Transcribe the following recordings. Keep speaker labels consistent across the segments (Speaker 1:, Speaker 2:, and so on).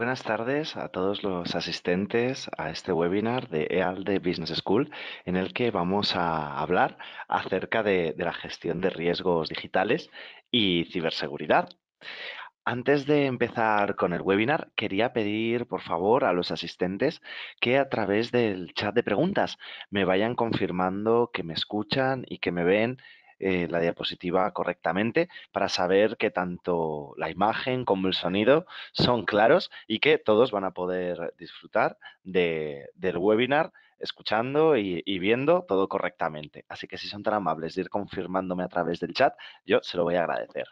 Speaker 1: Buenas tardes a todos los asistentes a este webinar de EALDE Business School, en el que vamos a hablar acerca de la gestión de riesgos digitales y ciberseguridad. Antes de empezar con el webinar, quería pedir, por favor, a los asistentes que a través del chat de preguntas me vayan confirmando que me escuchan y que me ven eh, la diapositiva correctamente para saber que tanto la imagen como el sonido son claros y que todos van a poder disfrutar del webinar escuchando y, y, viendo todo correctamente. Así que si son tan amables de ir confirmándome a través del chat, yo se lo voy a agradecer.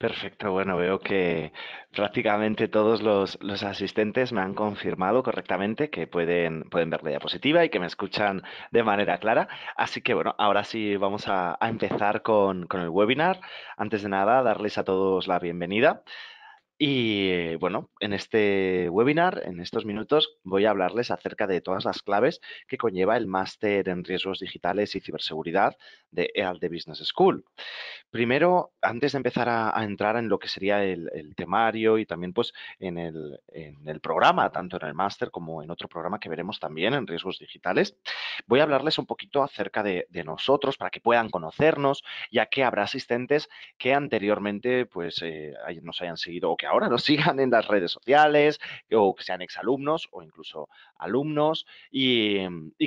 Speaker 1: Perfecto, bueno, veo que prácticamente todos los, asistentes me han confirmado correctamente que pueden, pueden ver la diapositiva y que me escuchan de manera clara. Así que bueno, ahora sí vamos a, empezar con el webinar. Antes de nada, darles a todos la bienvenida. Y bueno, en este webinar, en estos minutos, voy a hablarles acerca de todas las claves que conlleva el máster en riesgos digitales y ciberseguridad de e de Business School. Primero, antes de empezar a, entrar en lo que sería el, temario y también pues en el, programa, tanto en el máster como en otro programa que veremos también en riesgos digitales, voy a hablarles un poquito acerca de, nosotros para que puedan conocernos, ya que habrá asistentes que anteriormente pues eh, nos hayan seguido o que ahora nos sigan en las redes sociales o que sean exalumnos o incluso alumnos y,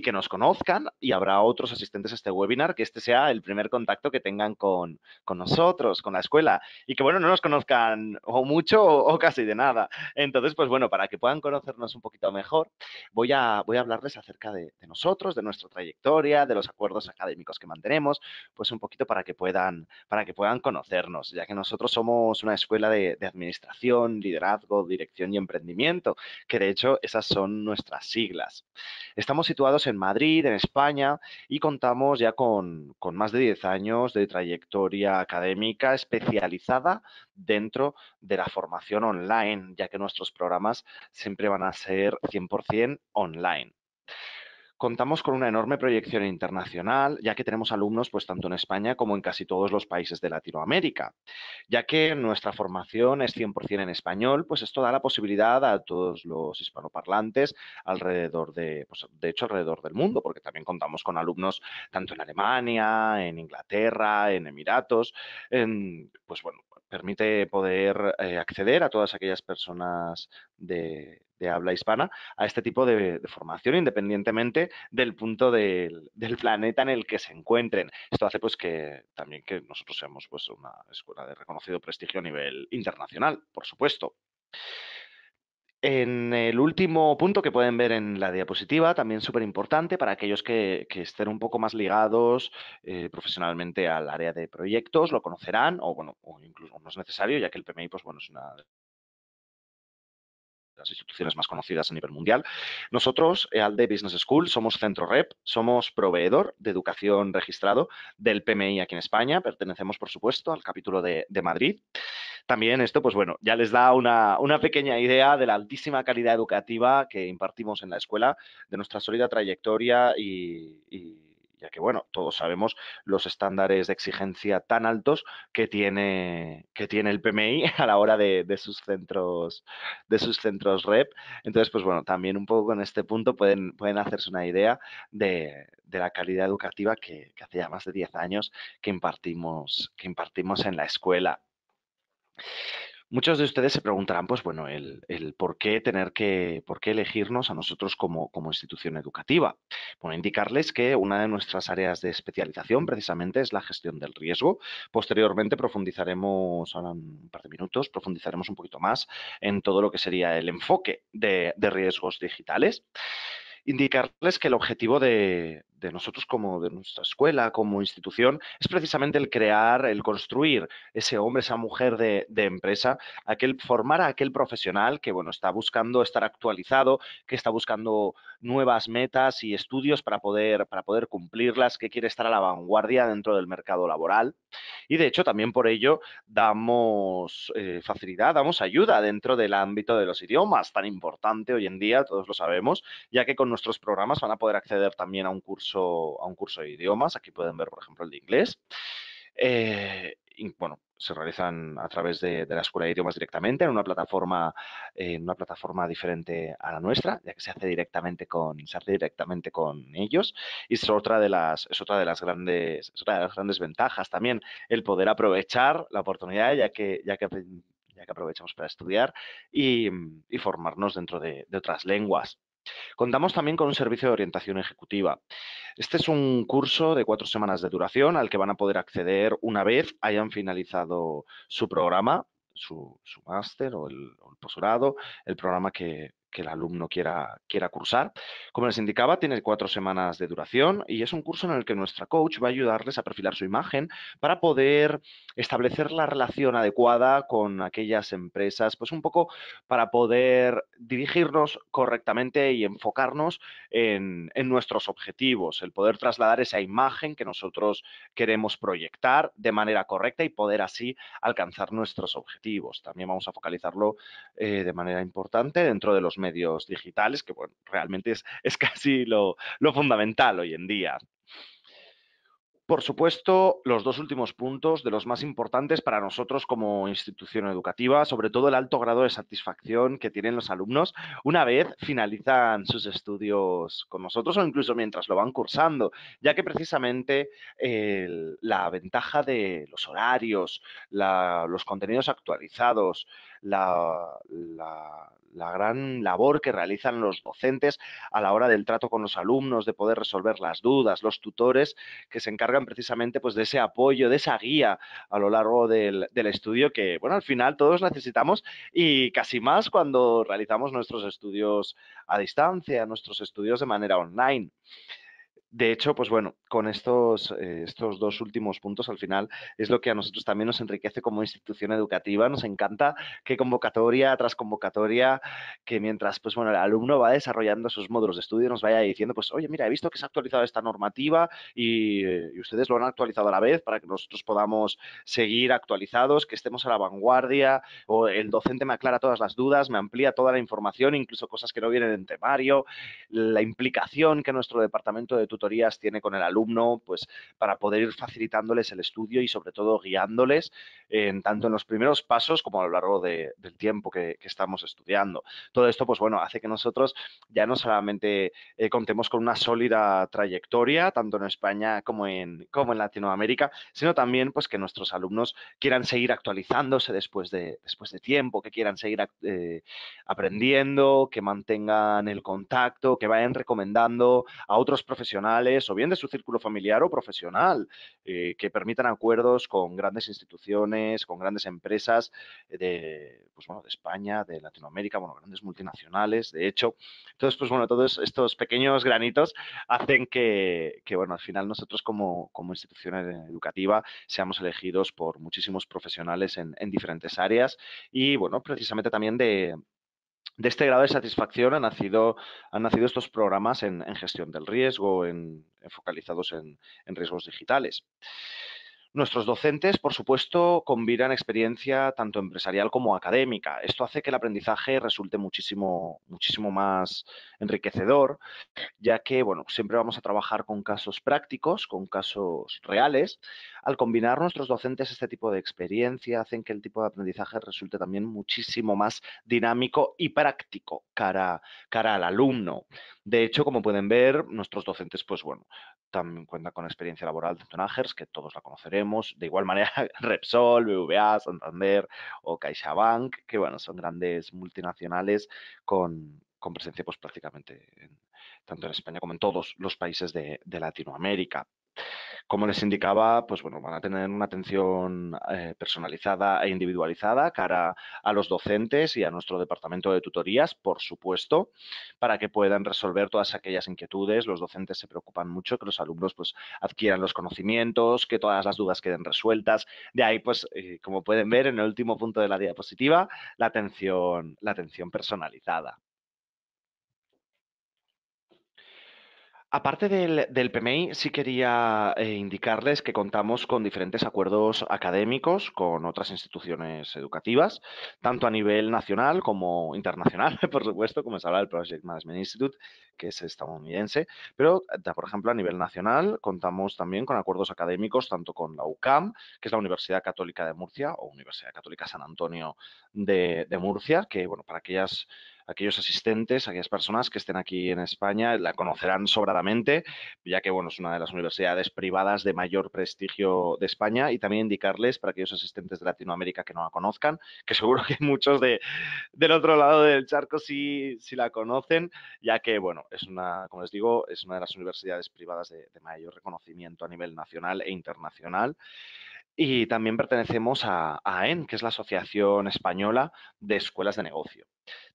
Speaker 1: que nos conozcan y habrá otros asistentes a este webinar, que este sea el primer contacto que tengan con, nosotros, con la escuela y que, bueno, no nos conozcan o mucho o, casi de nada. Entonces, pues bueno, para que puedan conocernos un poquito mejor, voy a, voy a hablarles acerca de, nosotros, de nuestra trayectoria, de los acuerdos académicos que mantenemos, pues un poquito para que puedan, para que puedan conocernos, ya que nosotros somos una escuela de administración liderazgo, dirección y emprendimiento, que de hecho esas son nuestras siglas. Estamos situados en Madrid, en España, y contamos ya con, con más de 10 años de trayectoria académica especializada dentro de la formación online, ya que nuestros programas siempre van a ser 100% online contamos con una enorme proyección internacional, ya que tenemos alumnos pues, tanto en España como en casi todos los países de Latinoamérica. Ya que nuestra formación es 100% en español, pues esto da la posibilidad a todos los hispanoparlantes alrededor de, pues, de hecho, alrededor del mundo, porque también contamos con alumnos tanto en Alemania, en Inglaterra, en Emiratos, pues bueno, permite poder eh, acceder a todas aquellas personas de, de habla hispana a este tipo de, formación independientemente del punto del, planeta en el que se encuentren. Esto hace pues que también que nosotros seamos pues una escuela de reconocido prestigio a nivel internacional, por supuesto. En el último punto que pueden ver en la diapositiva, también súper importante para aquellos que, estén un poco más ligados eh, profesionalmente al área de proyectos, lo conocerán, o bueno, o incluso no es necesario, ya que el PMI, pues bueno, es una las instituciones más conocidas a nivel mundial. Nosotros, ALDE Business School, somos centro REP, somos proveedor de educación registrado del PMI aquí en España, pertenecemos, por supuesto, al capítulo de, Madrid. También esto, pues bueno, ya les da una, pequeña idea de la altísima calidad educativa que impartimos en la escuela, de nuestra sólida trayectoria y ya que, bueno, todos sabemos los estándares de exigencia tan altos que tiene, que tiene el PMI a la hora de, sus centros, de sus centros rep. Entonces, pues bueno, también un poco con este punto pueden, pueden hacerse una idea de, la calidad educativa que, que, hace ya más de 10 años que impartimos, que impartimos en la escuela. Muchos de ustedes se preguntarán, pues bueno, el, por qué tener que, por qué elegirnos a nosotros como, como institución educativa. Bueno, indicarles que una de nuestras áreas de especialización precisamente es la gestión del riesgo. Posteriormente profundizaremos, ahora un par de minutos, profundizaremos un poquito más en todo lo que sería el enfoque de riesgos digitales indicarles que el objetivo de, de nosotros como de nuestra escuela, como institución, es precisamente el crear, el construir ese hombre, esa mujer de, empresa, aquel formar a aquel profesional que bueno, está buscando estar actualizado, que está buscando nuevas metas y estudios para poder, para poder cumplirlas, que quiere estar a la vanguardia dentro del mercado laboral. Y de hecho, también por ello damos eh, facilidad, damos ayuda dentro del ámbito de los idiomas, tan importante hoy en día, todos lo sabemos, ya que con nuestros programas van a poder acceder también a un curso o a un curso de idiomas. Aquí pueden ver, por ejemplo, el de inglés. Eh, bueno, se realizan a través de, la Escuela de Idiomas directamente en una plataforma, eh, en una plataforma diferente a la nuestra, ya que se hace directamente con, se hace directamente con ellos. Y es otra de las, es otra de las grandes, es de las grandes ventajas también, el poder aprovechar la oportunidad, ya que, ya ya que aprovechamos para estudiar y, formarnos dentro de otras lenguas. Contamos también con un servicio de orientación ejecutiva. Este es un curso de cuatro semanas de duración al que van a poder acceder una vez hayan finalizado su programa, su, máster o el, el posgrado, el programa que, que el alumno quiera, quiera cursar. Como les indicaba, tiene cuatro semanas de duración y es un curso en el que nuestra coach va a ayudarles a perfilar su imagen para poder establecer la relación adecuada con aquellas empresas, pues un poco para poder dirigirnos correctamente y enfocarnos en, nuestros objetivos, el poder trasladar esa imagen que nosotros queremos proyectar de manera correcta y poder así alcanzar nuestros objetivos. También vamos a focalizarlo eh, de manera importante dentro de los medios digitales, que bueno, realmente es, es casi lo, lo fundamental hoy en día. Por supuesto, los dos últimos puntos de los más importantes para nosotros como institución educativa, sobre todo el alto grado de satisfacción que tienen los alumnos una vez finalizan sus estudios con nosotros o incluso mientras lo van cursando, ya que precisamente la ventaja de los horarios, los contenidos actualizados, la, gran labor que realizan los docentes a la hora del trato con los alumnos, de poder resolver las dudas, los tutores que se encargan precisamente pues, de ese apoyo, de esa guía a lo largo del, estudio que, bueno, al final todos necesitamos y casi más cuando realizamos nuestros estudios a distancia, nuestros estudios de manera online de hecho, pues bueno, con estos, eh, estos dos últimos puntos al final es lo que a nosotros también nos enriquece como institución educativa. Nos encanta que convocatoria tras convocatoria, que mientras pues bueno, el alumno va desarrollando sus módulos de estudio, nos vaya diciendo, pues oye, mira, he visto que se ha actualizado esta normativa y, eh, ustedes lo han actualizado a la vez para que nosotros podamos seguir actualizados, que estemos a la vanguardia o el docente me aclara todas las dudas, me amplía toda la información, incluso cosas que no vienen en temario, la implicación que nuestro departamento de tutoría tiene con el alumno, pues para poder ir facilitándoles el estudio y sobre todo guiándoles en tanto en los primeros pasos como a lo largo del tiempo que, estamos estudiando. Todo esto, pues bueno, hace que nosotros ya no solamente eh, contemos con una sólida trayectoria, tanto en España como en, Latinoamérica, sino también pues que nuestros alumnos quieran seguir actualizándose después de, tiempo, que quieran seguir eh, aprendiendo, que mantengan el contacto, que vayan recomendando a otros profesionales o bien de su círculo familiar o profesional, eh, que permitan acuerdos con grandes instituciones, con grandes empresas eh, de, pues de España, de Latinoamérica, bueno, grandes multinacionales, de hecho. Entonces, pues bueno, todos estos pequeños granitos hacen que, bueno, al final nosotros como, como institución educativa seamos elegidos por muchísimos profesionales en, en diferentes áreas y, bueno, precisamente también de, de este grado de satisfacción han nacido, han nacido estos programas en, gestión del riesgo, en, focalizados en, riesgos digitales. Nuestros docentes, por supuesto, combinan experiencia tanto empresarial como académica. Esto hace que el aprendizaje resulte muchísimo, muchísimo más enriquecedor, ya que bueno, siempre vamos a trabajar con casos prácticos, con casos reales. Al combinar nuestros docentes este tipo de experiencia, hacen que el tipo de aprendizaje resulte también muchísimo más dinámico y práctico cara, cara al alumno. De hecho, como pueden ver, nuestros docentes, pues bueno, también cuentan con experiencia laboral de Tonagers, que todos la conoceremos, de igual manera Repsol, BVA, Santander o CaixaBank, que bueno, son grandes multinacionales con, presencia pues prácticamente tanto en España como en todos los países de Latinoamérica como les indicaba, pues bueno, van a tener una atención eh, personalizada e individualizada cara a los docentes y a nuestro departamento de tutorías, por supuesto, para que puedan resolver todas aquellas inquietudes. Los docentes se preocupan mucho que los alumnos pues adquieran los conocimientos, que todas las dudas queden resueltas. De ahí, pues, eh, como pueden ver en el último punto de la diapositiva, la atención, la atención personalizada. Aparte del, PMI, sí quería eh, indicarles que contamos con diferentes acuerdos académicos con otras instituciones educativas, tanto a nivel nacional como internacional, por supuesto, como se habla del Project Management Institute, que es estadounidense, pero, eh, por ejemplo, a nivel nacional contamos también con acuerdos académicos tanto con la UCAM, que es la Universidad Católica de Murcia, o Universidad Católica San Antonio de, de Murcia, que, bueno, para aquellas aquellos asistentes, aquellas personas que estén aquí en España, la conocerán sobradamente, ya que bueno, es una de las universidades privadas de mayor prestigio de España y también indicarles para aquellos asistentes de Latinoamérica que no la conozcan, que seguro que muchos de, del otro lado del charco sí, sí la conocen, ya que bueno, es una, como les digo, es una de las universidades privadas de, de mayor reconocimiento a nivel nacional e internacional y también pertenecemos a, AEN, que es la Asociación Española de Escuelas de Negocio.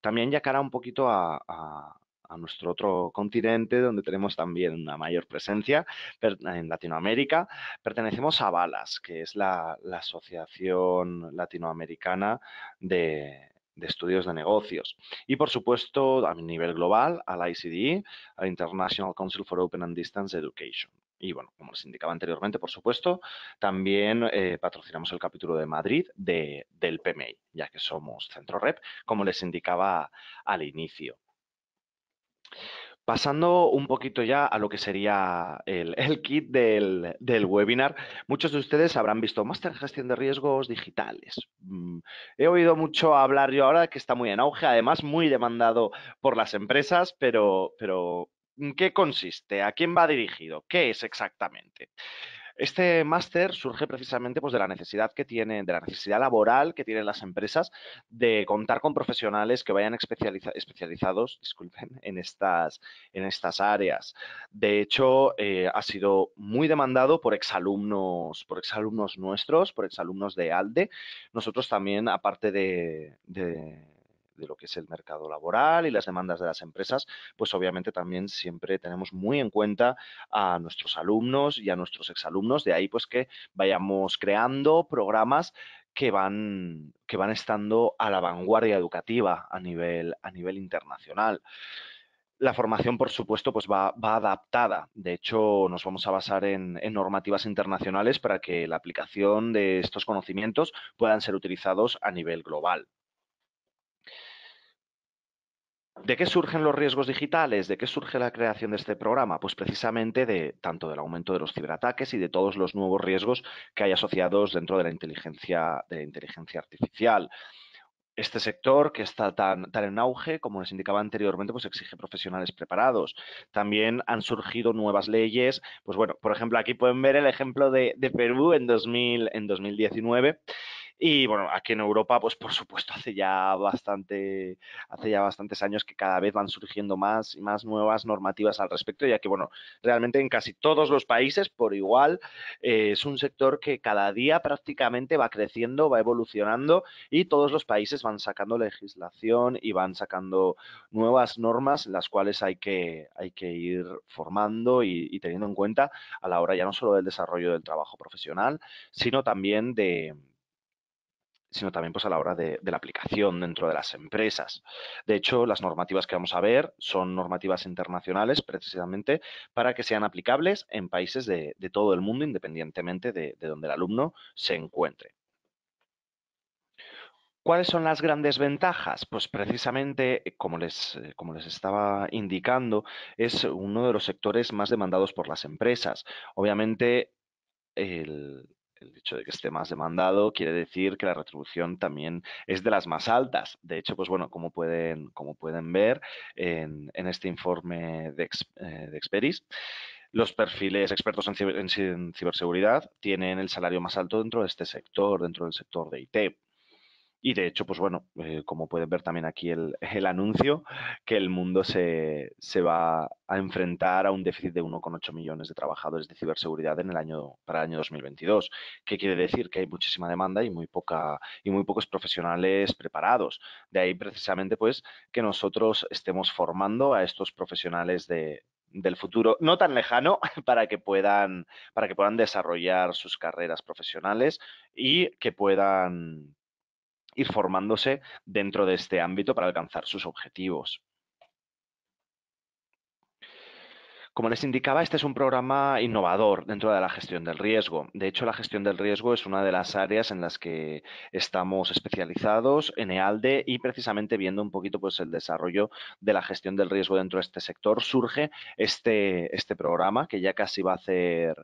Speaker 1: También ya cara un poquito a, nuestro otro continente, donde tenemos también una mayor presencia en Latinoamérica, pertenecemos a BALAS, que es la, Asociación Latinoamericana de, estudios de negocios. Y, por supuesto, a nivel global, al ICD, e, al International Council for Open and Distance Education, y bueno, como les indicaba anteriormente, por supuesto, también eh, patrocinamos el capítulo de Madrid del PMI, ya que somos centro rep, como les indicaba al inicio. Pasando un poquito ya a lo que sería el, kit del, webinar, muchos de ustedes habrán visto Master Gestión de Riesgos Digitales. Mm, he oído mucho hablar yo ahora que está muy en auge, además muy demandado por las empresas, pero, pero Mm, qué consiste? ¿A quién va dirigido? ¿Qué es exactamente? Este máster surge precisamente pues, de la necesidad que tienen, de la necesidad laboral que tienen las empresas de contar con profesionales que vayan especializados disculpen, en, estas, en estas áreas. De hecho, eh, ha sido muy demandado por exalumnos, por exalumnos nuestros, por exalumnos de ALDE. Nosotros también, aparte de de lo que es el mercado laboral y las demandas de las empresas, pues obviamente también siempre tenemos muy en cuenta a nuestros alumnos y a nuestros exalumnos, de ahí pues que vayamos creando programas que van, que van estando a la vanguardia educativa a nivel, a nivel internacional. La formación, por supuesto, pues va, adaptada. De hecho, nos vamos a basar en, normativas internacionales para que la aplicación de estos conocimientos puedan ser utilizados a nivel global. ¿De qué surgen los riesgos digitales? ¿De qué surge la creación de este programa? Pues precisamente de tanto del aumento de los ciberataques y de todos los nuevos riesgos que hay asociados dentro de la inteligencia, de la inteligencia artificial. Este sector que está tan, en auge, como les indicaba anteriormente, pues exige profesionales preparados. También han surgido nuevas leyes. Pues bueno, por ejemplo, aquí pueden ver el ejemplo de, Perú en, en 2019 y bueno, aquí en Europa, pues por supuesto, hace ya bastante, hace ya bastantes años que cada vez van surgiendo más y más nuevas normativas al respecto, ya que bueno, realmente en casi todos los países, por igual, eh, es un sector que cada día prácticamente va creciendo, va evolucionando y todos los países van sacando legislación y van sacando nuevas normas las cuales hay que, ir formando y, y teniendo en cuenta a la hora ya no solo del desarrollo del trabajo profesional, sino también de sino también pues, a la hora de, la aplicación dentro de las empresas. De hecho, las normativas que vamos a ver son normativas internacionales precisamente para que sean aplicables en países de, todo el mundo, independientemente de, de donde el alumno se encuentre. ¿Cuáles son las grandes ventajas? Pues precisamente, eh, como les, eh, como les, estaba indicando, es uno de los sectores más demandados por las empresas. Obviamente, el, el hecho de que esté más demandado quiere decir que la retribución también es de las más altas. De hecho, pues bueno, como pueden, como pueden ver en, este informe de, eh, de Experis, los perfiles expertos en, ciberseguridad tienen el salario más alto dentro de este sector, dentro del sector de IT. Y de hecho, pues bueno, eh, como pueden ver también aquí el, anuncio, que el mundo se, va a enfrentar a un déficit de 1,8 millones de trabajadores de ciberseguridad en el año, para el año 2022. ¿Qué quiere decir? Que hay muchísima demanda y muy, poca, y muy pocos profesionales preparados. De ahí precisamente pues que nosotros estemos formando a estos profesionales del futuro no tan lejano para que puedan para que puedan desarrollar sus carreras profesionales y que puedan ir formándose dentro de este ámbito para alcanzar sus objetivos. Como les indicaba, este es un programa innovador dentro de la gestión del riesgo. De hecho, la gestión del riesgo es una de las áreas en las que estamos especializados en EALDE y precisamente viendo un poquito pues, el desarrollo de la gestión del riesgo dentro de este sector, surge este, este programa que ya casi va a hacer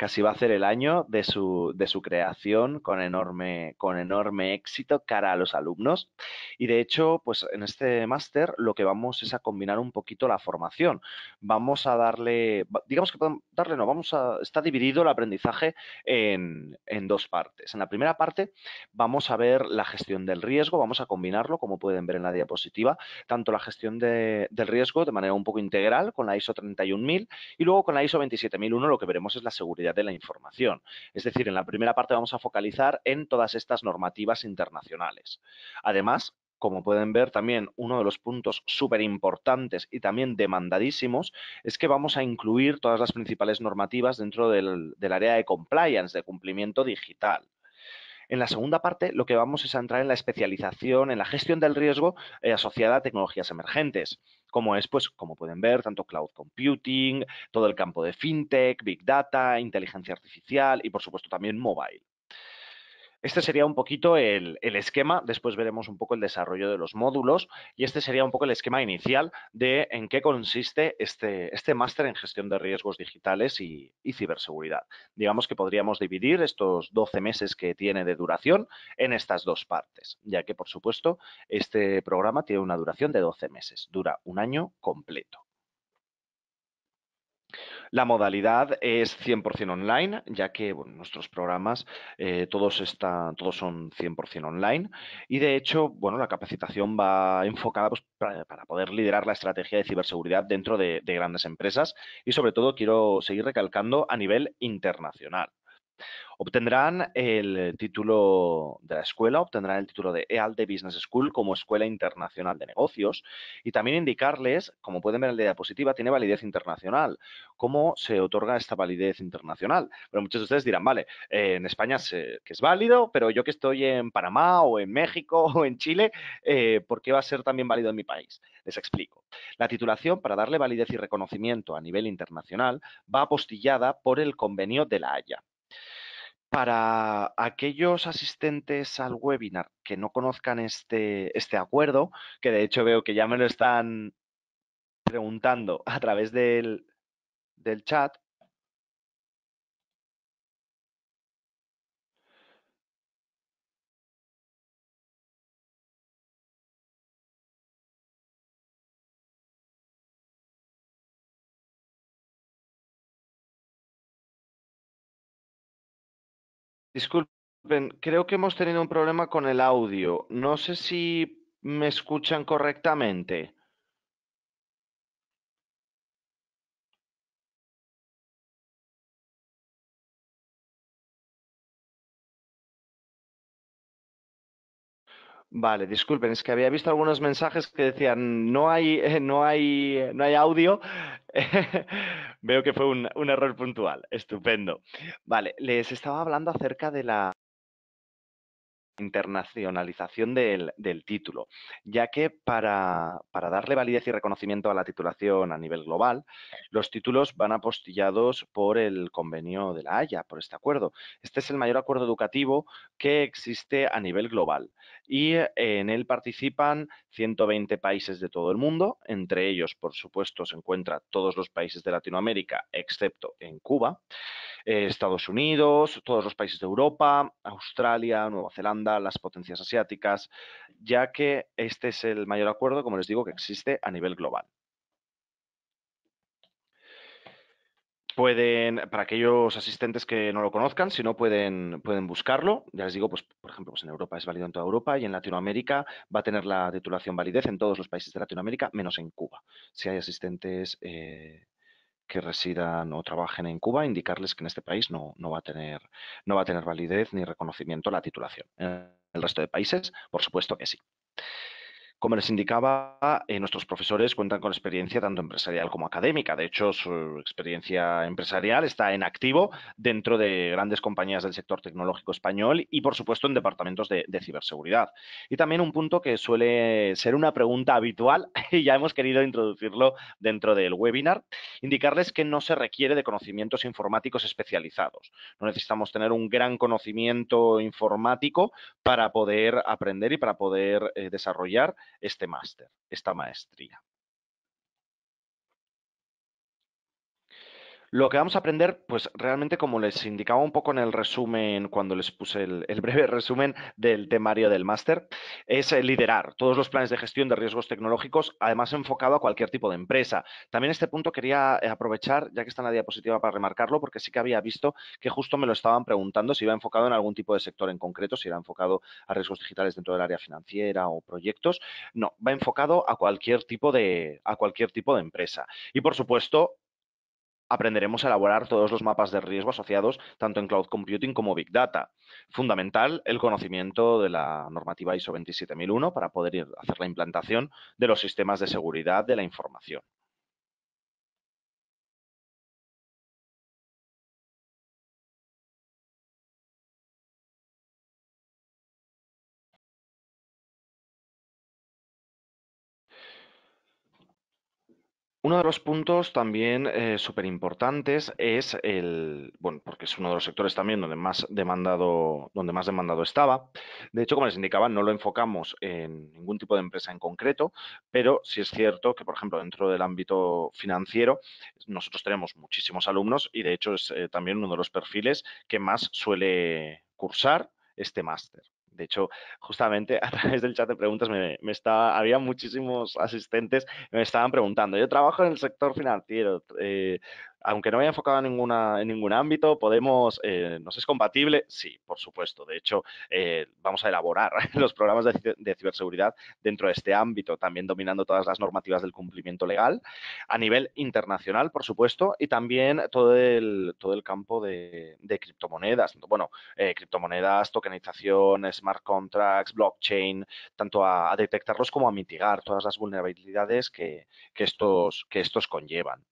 Speaker 1: Casi va a ser el año de su, creación con enorme, con enorme éxito cara a los alumnos. Y de hecho, pues en este máster lo que vamos es a combinar un poquito la formación. Vamos a darle, digamos que darle, no, vamos a, está dividido el aprendizaje en, dos partes. En la primera parte vamos a ver la gestión del riesgo, vamos a combinarlo, como pueden ver en la diapositiva, tanto la gestión del riesgo de manera un poco integral con la ISO 31000 y luego con la ISO 27001 lo que veremos es la seguridad de la información. Es decir, en la primera parte vamos a focalizar en todas estas normativas internacionales. Además, como pueden ver también uno de los puntos súper importantes y también demandadísimos es que vamos a incluir todas las principales normativas dentro del área de compliance, de cumplimiento digital. En la segunda parte lo que vamos es a entrar en la especialización, en la gestión del riesgo eh, asociada a tecnologías emergentes, como es, pues, como pueden ver, tanto cloud computing, todo el campo de fintech, big data, inteligencia artificial y, por supuesto, también mobile. Este sería un poquito el, esquema, después veremos un poco el desarrollo de los módulos y este sería un poco el esquema inicial de en qué consiste este, este máster en gestión de riesgos digitales y, y, ciberseguridad. Digamos que podríamos dividir estos 12 meses que tiene de duración en estas dos partes, ya que por supuesto este programa tiene una duración de 12 meses, dura un año completo. La modalidad es 100% online, ya que nuestros programas eh, todos, están, todos son 100% online y de hecho bueno, la capacitación va enfocada pues, para, poder liderar la estrategia de ciberseguridad dentro de grandes empresas y sobre todo quiero seguir recalcando a nivel internacional. Obtendrán el título de la escuela, obtendrán el título de e de Business School como Escuela Internacional de Negocios y también indicarles, como pueden ver en la diapositiva, tiene validez internacional. ¿Cómo se otorga esta validez internacional? Pero muchos de ustedes dirán, vale, eh, en España sé que es válido, pero yo que estoy en Panamá o en México o en Chile, eh, ¿por qué va a ser también válido en mi país? Les explico. La titulación, para darle validez y reconocimiento a nivel internacional, va apostillada por el convenio de la Haya. Para aquellos asistentes al webinar que no conozcan este, este acuerdo, que de hecho veo que ya me lo están preguntando a través del, del chat, Disculpen, creo que hemos tenido un problema con el audio. No sé si me escuchan correctamente. Vale, disculpen, es que había visto algunos mensajes que decían no hay, eh, no hay, no hay audio. Veo que fue un, error puntual. Estupendo. Vale, les estaba hablando acerca de la internacionalización del, título, ya que para, para, darle validez y reconocimiento a la titulación a nivel global, los títulos van apostillados por el convenio de la Haya, por este acuerdo. Este es el mayor acuerdo educativo que existe a nivel global y eh, en él participan 120 países de todo el mundo, entre ellos, por supuesto, se encuentran todos los países de Latinoamérica, excepto en Cuba, eh, Estados Unidos, todos los países de Europa, Australia, Nueva Zelanda, las potencias asiáticas, ya que este es el mayor acuerdo, como les digo, que existe a nivel global. Pueden, para aquellos asistentes que no lo conozcan, si no pueden, pueden buscarlo. Ya les digo, pues, por ejemplo, pues en Europa es válido en toda Europa y en Latinoamérica va a tener la titulación validez en todos los países de Latinoamérica, menos en Cuba. Si hay asistentes eh, que residan o trabajen en Cuba, indicarles que en este país no, no, va a tener, no va a tener validez ni reconocimiento la titulación. En el resto de países, por supuesto que sí. Como les indicaba, eh, nuestros profesores cuentan con experiencia tanto empresarial como académica. De hecho, su experiencia empresarial está en activo dentro de grandes compañías del sector tecnológico español y, por supuesto, en departamentos de, ciberseguridad. Y también un punto que suele ser una pregunta habitual y ya hemos querido introducirlo dentro del webinar, indicarles que no se requiere de conocimientos informáticos especializados. No necesitamos tener un gran conocimiento informático para poder aprender y para poder eh, desarrollar este máster, esta maestría. Lo que vamos a aprender, pues realmente como les indicaba un poco en el resumen, cuando les puse el, breve resumen del temario del máster, es liderar todos los planes de gestión de riesgos tecnológicos, además enfocado a cualquier tipo de empresa. También este punto quería eh, aprovechar, ya que está en la diapositiva, para remarcarlo, porque sí que había visto que justo me lo estaban preguntando si iba enfocado en algún tipo de sector en concreto, si era enfocado a riesgos digitales dentro del área financiera o proyectos. No, va enfocado a cualquier tipo de, a cualquier tipo de empresa. Y por supuesto, aprenderemos a elaborar todos los mapas de riesgo asociados tanto en Cloud Computing como Big Data. Fundamental el conocimiento de la normativa ISO 27001 para poder hacer la implantación de los sistemas de seguridad de la información. Uno de los puntos también eh, súper importantes es el, bueno, porque es uno de los sectores también donde más demandado, donde más demandado estaba. De hecho, como les indicaba, no lo enfocamos en ningún tipo de empresa en concreto, pero sí es cierto que, por ejemplo, dentro del ámbito financiero, nosotros tenemos muchísimos alumnos y de hecho es eh, también uno de los perfiles que más suele cursar este máster. De hecho, justamente a través del chat de preguntas me, estaba, había muchísimos asistentes que me estaban preguntando, yo trabajo en el sector financiero, eh, aunque no haya enfocado en, ninguna, en ningún ámbito, podemos, eh, ¿nos es compatible? Sí, por supuesto. De hecho, eh, vamos a elaborar los programas de, ciberseguridad dentro de este ámbito, también dominando todas las normativas del cumplimiento legal, a nivel internacional, por supuesto, y también todo el, todo el campo de, criptomonedas. Bueno, eh, criptomonedas, tokenización, smart contracts, blockchain, tanto a, detectarlos como a mitigar todas las vulnerabilidades que, que, que estos conllevan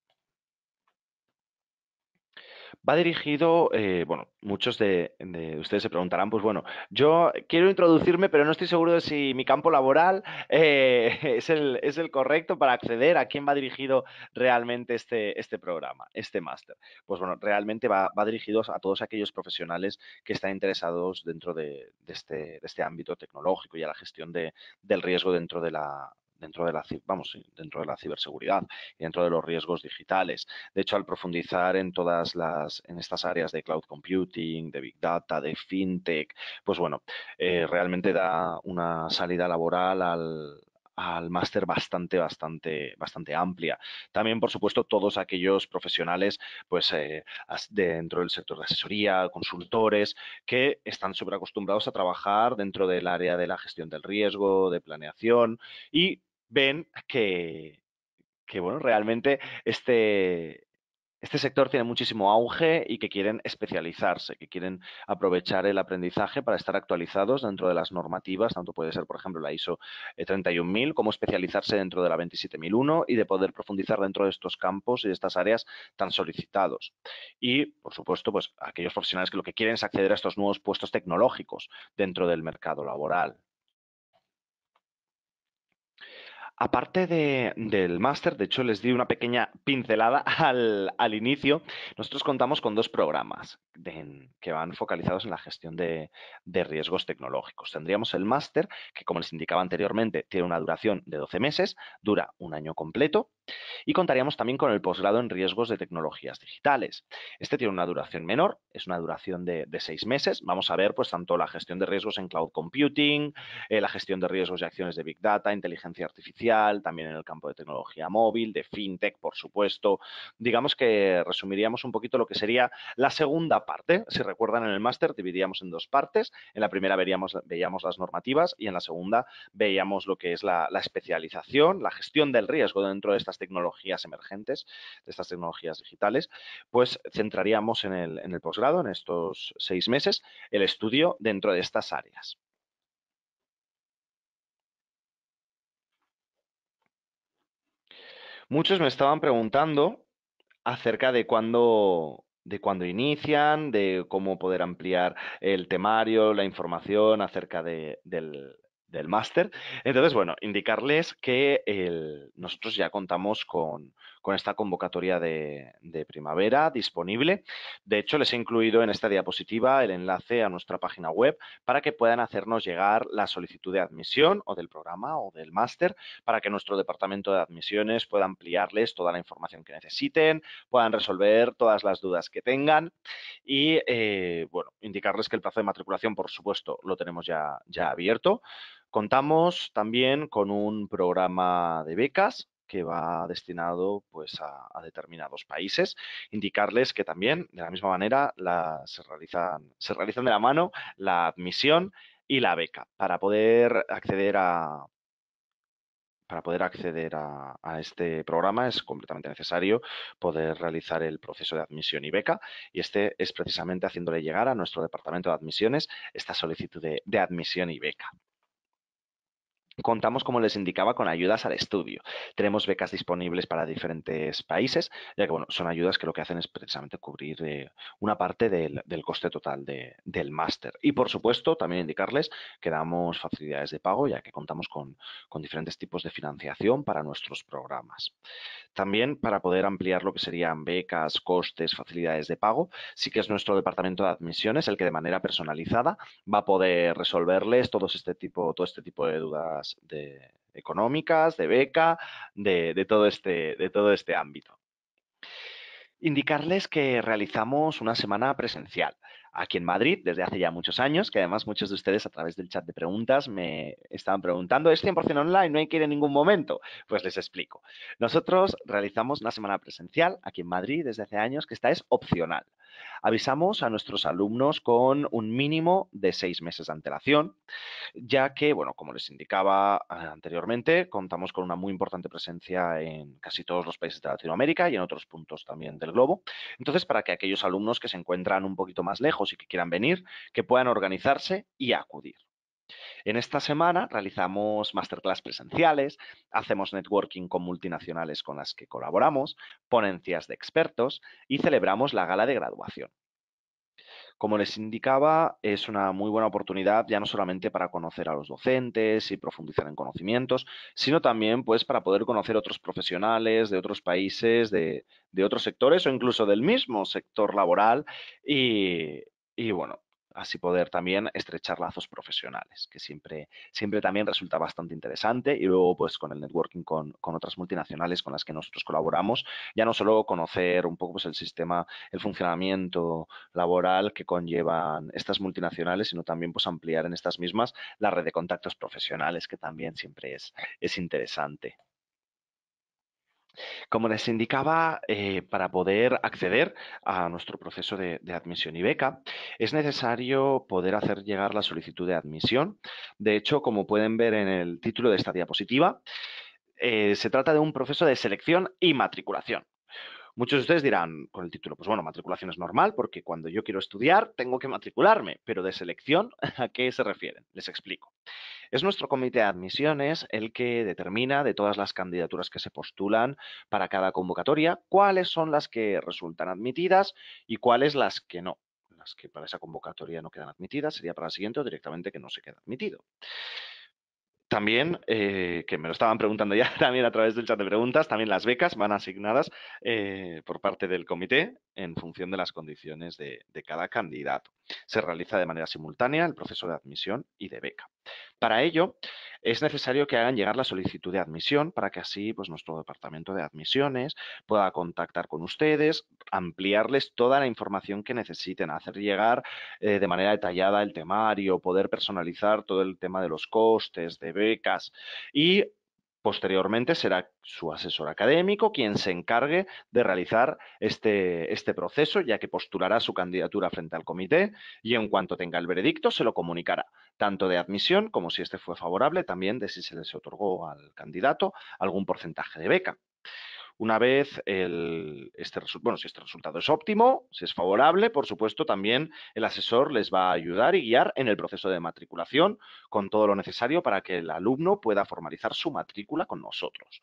Speaker 1: va dirigido, eh, bueno, muchos de, ustedes se preguntarán, pues bueno, yo quiero introducirme, pero no estoy seguro de si mi campo laboral eh, es, el, correcto para acceder a quién va dirigido realmente este, este programa, este máster. Pues bueno, realmente va, dirigido a todos aquellos profesionales que están interesados dentro de, este, de este, ámbito tecnológico y a la gestión del riesgo dentro de la, dentro de la, vamos, dentro de la ciberseguridad y dentro de los riesgos digitales. De hecho, al profundizar en todas las, en estas áreas de cloud computing, de big data, de fintech, pues bueno, eh, realmente da una salida laboral al, al máster bastante, bastante, bastante amplia. También, por supuesto, todos aquellos profesionales, pues, eh, dentro del sector de asesoría, consultores, que están sobreacostumbrados a trabajar dentro del área de la gestión del riesgo, de planeación y ven que, bueno, realmente este, este, sector tiene muchísimo auge y que quieren especializarse, que quieren aprovechar el aprendizaje para estar actualizados dentro de las normativas, tanto puede ser, por ejemplo, la ISO 31000, eh, como especializarse dentro de la 27001 y de poder profundizar dentro de estos campos y de estas áreas tan solicitados. Y, por supuesto, pues aquellos profesionales que lo que quieren es acceder a estos nuevos puestos tecnológicos dentro del mercado laboral. Aparte del máster, de hecho les di una pequeña pincelada al, inicio, nosotros contamos con dos programas que van focalizados en la gestión de, riesgos tecnológicos. Tendríamos el máster, que como les indicaba anteriormente, tiene una duración de 12 meses, dura un año completo, y contaríamos también con el posgrado en riesgos de tecnologías digitales. Este tiene una duración menor, es una duración de, seis meses. Vamos a ver pues tanto la gestión de riesgos en cloud computing, eh, la gestión de riesgos y acciones de big data, inteligencia artificial, también en el campo de tecnología móvil, de fintech, por supuesto. Digamos que resumiríamos un poquito lo que sería la segunda parte. Si recuerdan, en el máster dividíamos en dos partes. En la primera veríamos, veíamos las normativas y en la segunda veíamos lo que es la, especialización, la gestión del riesgo dentro de estas tecnologías emergentes, de estas tecnologías digitales. Pues centraríamos en el, en el posgrado, en estos seis meses, el estudio dentro de estas áreas. Muchos me estaban preguntando acerca de cuándo de cuándo inician, de cómo poder ampliar el temario, la información acerca de, del, del máster. Entonces, bueno, indicarles que el, nosotros ya contamos con, con esta convocatoria de, primavera disponible. De hecho, les he incluido en esta diapositiva el enlace a nuestra página web para que puedan hacernos llegar la solicitud de admisión o del programa o del máster para que nuestro departamento de admisiones pueda ampliarles toda la información que necesiten, puedan resolver todas las dudas que tengan y, eh, bueno, indicarles que el plazo de matriculación, por supuesto, lo tenemos ya, ya abierto. Contamos también con un programa de becas que va destinado pues, a, determinados países. Indicarles que también, de la misma manera, se, realizan, se realizan de la mano la admisión y la beca para poder acceder a, para poder acceder a, este programa es completamente necesario poder realizar el proceso de admisión y beca y este es precisamente haciéndole llegar a nuestro departamento de admisiones esta solicitud de admisión y beca. Contamos, como les indicaba, con ayudas al estudio. Tenemos becas disponibles para diferentes países, ya que bueno, son ayudas que lo que hacen es precisamente cubrir eh, una parte del, coste total del máster. Y por supuesto, también indicarles que damos facilidades de pago, ya que contamos con, diferentes tipos de financiación para nuestros programas. También para poder ampliar lo que serían becas, costes, facilidades de pago, sí que es nuestro departamento de admisiones el que de manera personalizada va a poder resolverles todos este tipo, todo este tipo de dudas de, económicas, de beca, de, todo este, de todo este ámbito. Indicarles que realizamos una semana presencial aquí en Madrid desde hace ya muchos años, que además muchos de ustedes a través del chat de preguntas me estaban preguntando, ¿es 100% online? ¿No hay que ir en ningún momento? Pues les explico. Nosotros realizamos una semana presencial aquí en Madrid desde hace años, que esta es opcional. Avisamos a nuestros alumnos con un mínimo de seis meses de antelación, ya que, bueno, como les indicaba eh, anteriormente, contamos con una muy importante presencia en casi todos los países de Latinoamérica y en otros puntos también del globo. Entonces, para que aquellos alumnos que se encuentran un poquito más lejos y que quieran venir, que puedan organizarse y acudir. En esta semana realizamos masterclass presenciales, hacemos networking con multinacionales con las que colaboramos, ponencias de expertos y celebramos la gala de graduación. Como les indicaba, es una muy buena oportunidad ya no solamente para conocer a los docentes y profundizar en conocimientos, sino también pues para poder conocer otros profesionales de otros países, de, otros sectores o incluso del mismo sector laboral y bueno, así poder también estrechar lazos profesionales, que siempre, siempre también resulta bastante interesante. Y luego, pues con el networking con, otras multinacionales con las que nosotros colaboramos, ya no solo conocer un poco pues, el sistema, el funcionamiento laboral que conllevan estas multinacionales, sino también pues ampliar en estas mismas la red de contactos profesionales, que también siempre es interesante. Como les indicaba, eh, para poder acceder a nuestro proceso de, admisión y beca, es necesario poder hacer llegar la solicitud de admisión. De hecho, como pueden ver en el título de esta diapositiva, eh, se trata de un proceso de selección y matriculación. Muchos de ustedes dirán con el título, pues bueno, matriculación es normal porque cuando yo quiero estudiar tengo que matricularme, pero de selección, ¿a qué se refieren? Les explico. Es nuestro comité de admisiones el que determina de todas las candidaturas que se postulan para cada convocatoria cuáles son las que resultan admitidas y cuáles las que no. Las que para esa convocatoria no quedan admitidas sería para la siguiente o directamente que no se queda admitido. También, eh, que me lo estaban preguntando ya también a través del chat de preguntas, también las becas van asignadas eh, por parte del comité en función de las condiciones de, cada candidato. Se realiza de manera simultánea el proceso de admisión y de beca. Para ello, es necesario que hagan llegar la solicitud de admisión para que así pues, nuestro departamento de admisiones pueda contactar con ustedes, ampliarles toda la información que necesiten, hacer llegar eh, de manera detallada el temario, poder personalizar todo el tema de los costes, de becas y Posteriormente será su asesor académico quien se encargue de realizar este, este, proceso, ya que postulará su candidatura frente al comité y en cuanto tenga el veredicto se lo comunicará tanto de admisión como si este fue favorable, también de si se les otorgó al candidato algún porcentaje de beca. Una vez el, este, bueno, si este resultado es óptimo, si es favorable, por supuesto, también el asesor les va a ayudar y guiar en el proceso de matriculación con todo lo necesario para que el alumno pueda formalizar su matrícula con nosotros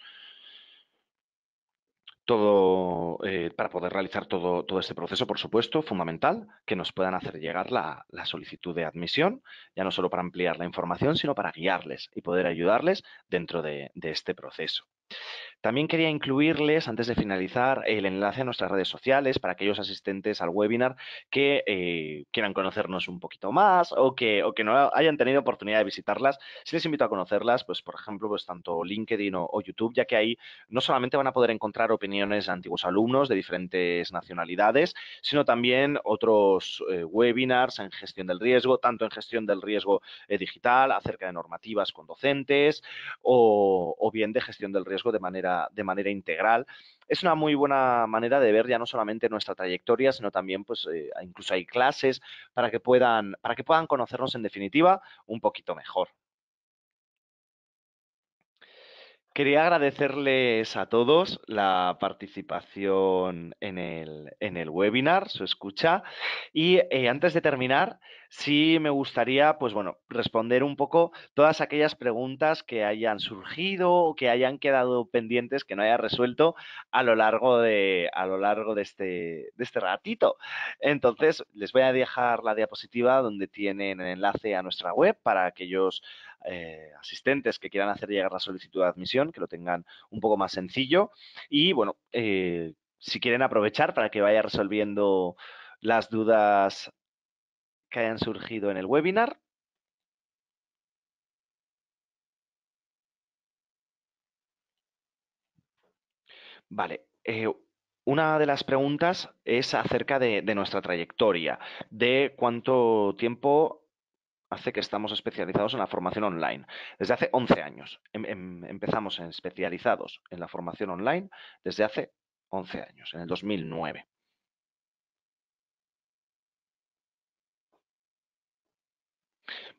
Speaker 1: todo eh, para poder realizar todo, este proceso, por supuesto, fundamental, que nos puedan hacer llegar la, solicitud de admisión, ya no solo para ampliar la información, sino para guiarles y poder ayudarles dentro de este proceso. También quería incluirles, antes de finalizar, el enlace a nuestras redes sociales para aquellos asistentes al webinar que eh, quieran conocernos un poquito más o que, no hayan tenido oportunidad de visitarlas. Si les invito a conocerlas, pues por ejemplo, pues tanto LinkedIn o, YouTube, ya que ahí no solamente van a poder encontrar opiniones de antiguos alumnos de diferentes nacionalidades, sino también otros eh, webinars en gestión del riesgo, tanto en gestión del riesgo eh, digital, acerca de normativas con docentes o, o bien de gestión del riesgo de manera, de manera integral. Es una muy buena manera de ver ya no solamente nuestra trayectoria, sino también, pues, eh, incluso hay clases para que, puedan, para que puedan conocernos en definitiva un poquito mejor. Quería agradecerles a todos la participación en el, en el webinar, su escucha. Y eh, antes de terminar, sí me gustaría, pues bueno, responder un poco todas aquellas preguntas que hayan surgido o que hayan quedado pendientes, que no haya resuelto a lo largo de, a lo largo de, este, de este ratito. Entonces, les voy a dejar la diapositiva donde tienen el enlace a nuestra web para aquellos eh, asistentes que quieran hacer llegar la solicitud de admisión, que lo tengan un poco más sencillo. Y bueno, eh, si quieren aprovechar para que vaya resolviendo las dudas que hayan surgido en el webinar. Vale, eh, una de las preguntas es acerca de, de nuestra trayectoria, de cuánto tiempo hace que estamos especializados en la formación online. Desde hace 11 años em, em, empezamos en especializados en la formación online desde hace 11 años, en el 2009.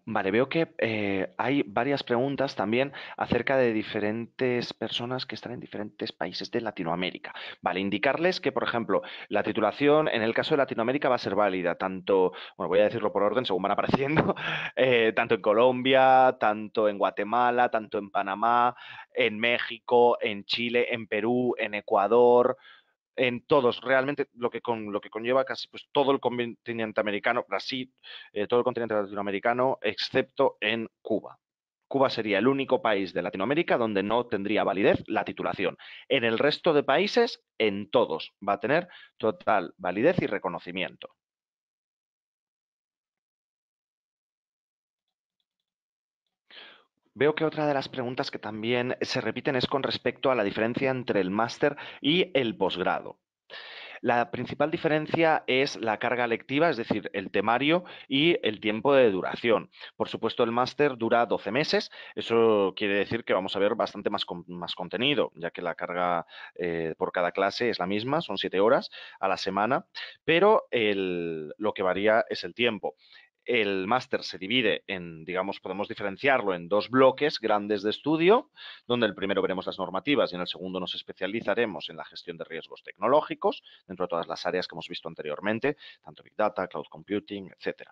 Speaker 1: Vale, veo que eh, hay varias preguntas también acerca de diferentes personas que están en diferentes países de Latinoamérica. Vale, indicarles que, por ejemplo, la titulación en el caso de Latinoamérica va a ser válida tanto, bueno, voy a decirlo por orden según van apareciendo, eh, tanto en Colombia, tanto en Guatemala, tanto en Panamá, en México, en Chile, en Perú, en Ecuador, en todos, realmente lo que, conlleva casi pues, todo el continente americano, Brasil, eh, todo el continente latinoamericano, excepto en Cuba. Cuba sería el único país de Latinoamérica donde no tendría validez la titulación. En el resto de países, en todos, va a tener total validez y reconocimiento. Veo que otra de las preguntas que también se repiten es con respecto a la diferencia entre el máster y el posgrado. La principal diferencia es la carga lectiva, es decir, el temario y el tiempo de duración. Por supuesto, el máster dura 12 meses, eso quiere decir que vamos a ver bastante más, contenido, ya que la carga eh, por cada clase es la misma, son 7 horas a la semana, pero lo que varía es el tiempo el máster se divide en, digamos, podemos diferenciarlo en dos bloques grandes de estudio, donde el primero veremos las normativas y en el segundo nos especializaremos en la gestión de riesgos tecnológicos, dentro de todas las áreas que hemos visto anteriormente, tanto Big Data, Cloud Computing, etc.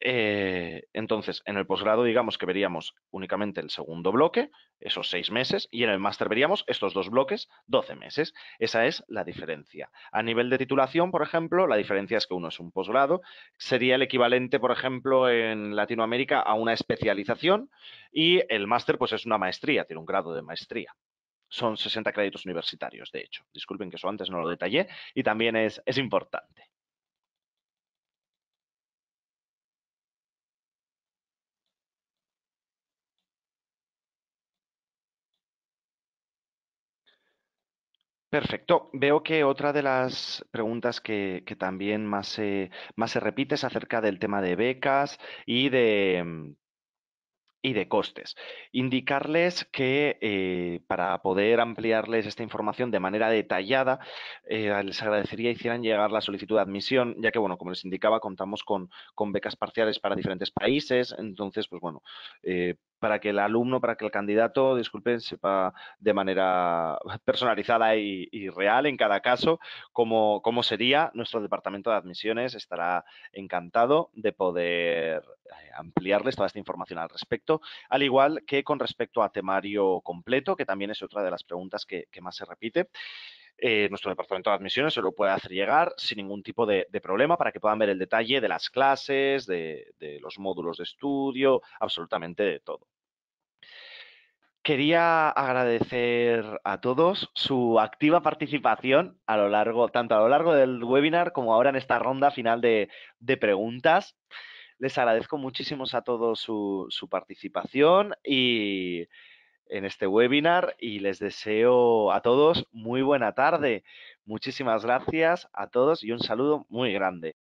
Speaker 1: Eh, entonces, en el posgrado, digamos que veríamos únicamente el segundo bloque, esos seis meses, y en el máster veríamos estos dos bloques, 12 meses. Esa es la diferencia. A nivel de titulación, por ejemplo, la diferencia es que uno es un posgrado, sería el equivalente, por ejemplo, ejemplo, en Latinoamérica a una especialización y el máster pues es una maestría, tiene un grado de maestría. Son 60 créditos universitarios, de hecho. Disculpen que eso antes no lo detallé y también es, es importante. Perfecto. Veo que otra de las preguntas que, también más se, más se repite es acerca del tema de becas y de, mm, y de costes. Indicarles que eh, para poder ampliarles esta información de manera detallada, eh, les agradecería que hicieran llegar la solicitud de admisión, ya que, bueno, como les indicaba, contamos con, becas parciales para diferentes países, entonces, pues bueno, eh, para que el alumno, para que el candidato, disculpen, sepa de manera personalizada y, real en cada caso cómo, cómo, sería. Nuestro departamento de admisiones estará encantado de poder eh, ampliarles toda esta información al respecto, al igual que con respecto a temario completo, que también es otra de las preguntas que más se repite. Eh, nuestro departamento de admisiones se lo puede hacer llegar sin ningún tipo de, problema para que puedan ver el detalle de las clases, de, los módulos de estudio, absolutamente de todo. Quería agradecer a todos su activa participación a lo largo, tanto a lo largo del webinar como ahora en esta ronda final de, preguntas. Les agradezco muchísimo a todos su, su participación y, en este webinar y les deseo a todos muy buena tarde. Muchísimas gracias a todos y un saludo muy grande.